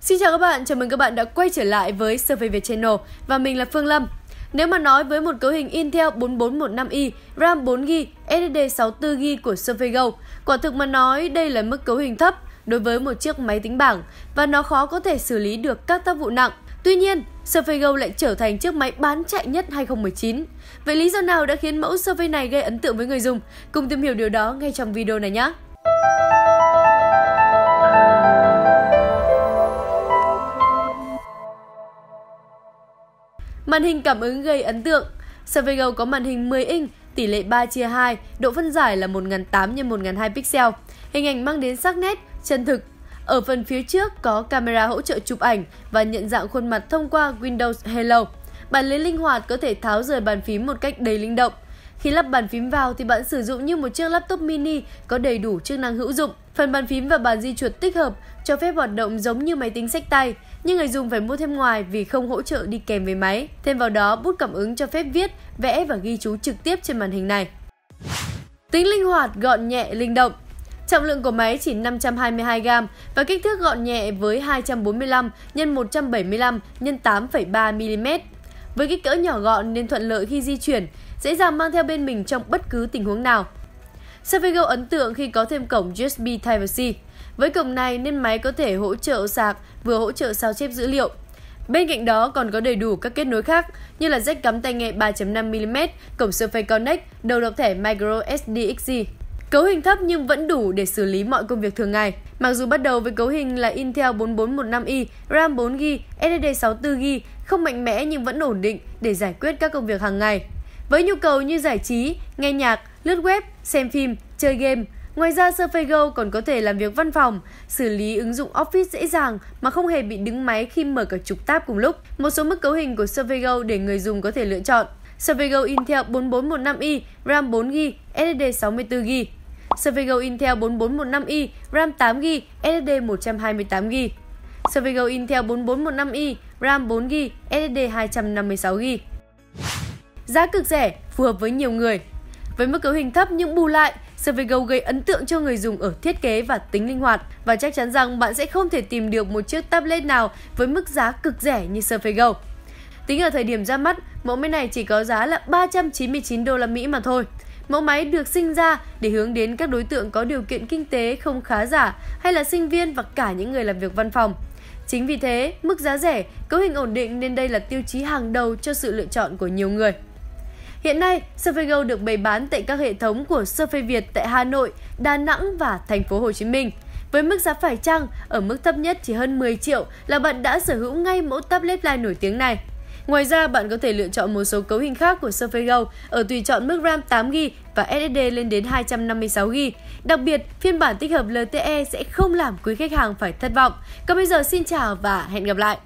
Xin chào các bạn, chào mừng các bạn đã quay trở lại với Survey Việt Channel và mình là Phương Lâm. Nếu mà nói với một cấu hình Intel 4415i, RAM 4GB, SSD 64GB của Survey Go, quả thực mà nói đây là mức cấu hình thấp đối với một chiếc máy tính bảng và nó khó có thể xử lý được các tác vụ nặng. Tuy nhiên, Surface Go lại trở thành chiếc máy bán chạy nhất 2019. Vậy lý do nào đã khiến mẫu Surface này gây ấn tượng với người dùng? Cùng tìm hiểu điều đó ngay trong video này nhé! Màn hình cảm ứng gây ấn tượng. Surveygo có màn hình 10 inch, tỷ lệ 3 chia 2, độ phân giải là 1008 x 1002 pixel. Hình ảnh mang đến sắc nét, chân thực. Ở phần phía trước có camera hỗ trợ chụp ảnh và nhận dạng khuôn mặt thông qua Windows Hello. bàn lấy linh hoạt có thể tháo rời bàn phím một cách đầy linh động. Khi lắp bàn phím vào thì bạn sử dụng như một chiếc laptop mini có đầy đủ chức năng hữu dụng. Phần bàn phím và bàn di chuột tích hợp cho phép hoạt động giống như máy tính sách tay nhưng người dùng phải mua thêm ngoài vì không hỗ trợ đi kèm với máy. Thêm vào đó, bút cảm ứng cho phép viết, vẽ và ghi chú trực tiếp trên màn hình này. Tính linh hoạt, gọn nhẹ, linh động Trọng lượng của máy chỉ 522g và kích thước gọn nhẹ với 245 x 175 x 8,3mm. Với kích cỡ nhỏ gọn nên thuận lợi khi di chuyển, dễ dàng mang theo bên mình trong bất cứ tình huống nào. Survey ấn tượng khi có thêm cổng USB Type-C. Với cổng này nên máy có thể hỗ trợ sạc, vừa hỗ trợ sao chép dữ liệu. Bên cạnh đó còn có đầy đủ các kết nối khác như là jack cắm tai nghe 3.5mm, cổng Surface Connect, đầu đọc thẻ micro SDXC. Cấu hình thấp nhưng vẫn đủ để xử lý mọi công việc thường ngày. Mặc dù bắt đầu với cấu hình là Intel 4415i, RAM 4GB, SSD 64GB, không mạnh mẽ nhưng vẫn ổn định để giải quyết các công việc hàng ngày. Với nhu cầu như giải trí, nghe nhạc, lướt web, xem phim, chơi game, Ngoài ra, SurveyGo còn có thể làm việc văn phòng, xử lý ứng dụng Office dễ dàng mà không hề bị đứng máy khi mở cả chục tab cùng lúc. Một số mức cấu hình của SurveyGo để người dùng có thể lựa chọn. SurveyGo Intel 4415i, RAM 4GB, SSD 64GB. SurveyGo Intel 4415i, RAM 8GB, SSD 128GB. SurveyGo Intel 4415i, RAM 4GB, SSD 256GB. Giá cực rẻ, phù hợp với nhiều người. Với mức cấu hình thấp nhưng bù lại, Surveygo gây ấn tượng cho người dùng ở thiết kế và tính linh hoạt và chắc chắn rằng bạn sẽ không thể tìm được một chiếc tablet nào với mức giá cực rẻ như Surveygo. Tính ở thời điểm ra mắt, mẫu máy này chỉ có giá là 399 đô la Mỹ mà thôi. Mẫu máy được sinh ra để hướng đến các đối tượng có điều kiện kinh tế không khá giả hay là sinh viên và cả những người làm việc văn phòng. Chính vì thế, mức giá rẻ, cấu hình ổn định nên đây là tiêu chí hàng đầu cho sự lựa chọn của nhiều người. Hiện nay, Surface Go được bày bán tại các hệ thống của Surface Việt tại Hà Nội, Đà Nẵng và thành phố Hồ Chí Minh. Với mức giá phải chăng, ở mức thấp nhất chỉ hơn 10 triệu là bạn đã sở hữu ngay mẫu tablet line nổi tiếng này. Ngoài ra, bạn có thể lựa chọn một số cấu hình khác của Surface Go ở tùy chọn mức RAM 8GB và SSD lên đến 256GB. Đặc biệt, phiên bản tích hợp LTE sẽ không làm quý khách hàng phải thất vọng. Còn bây giờ xin chào và hẹn gặp lại!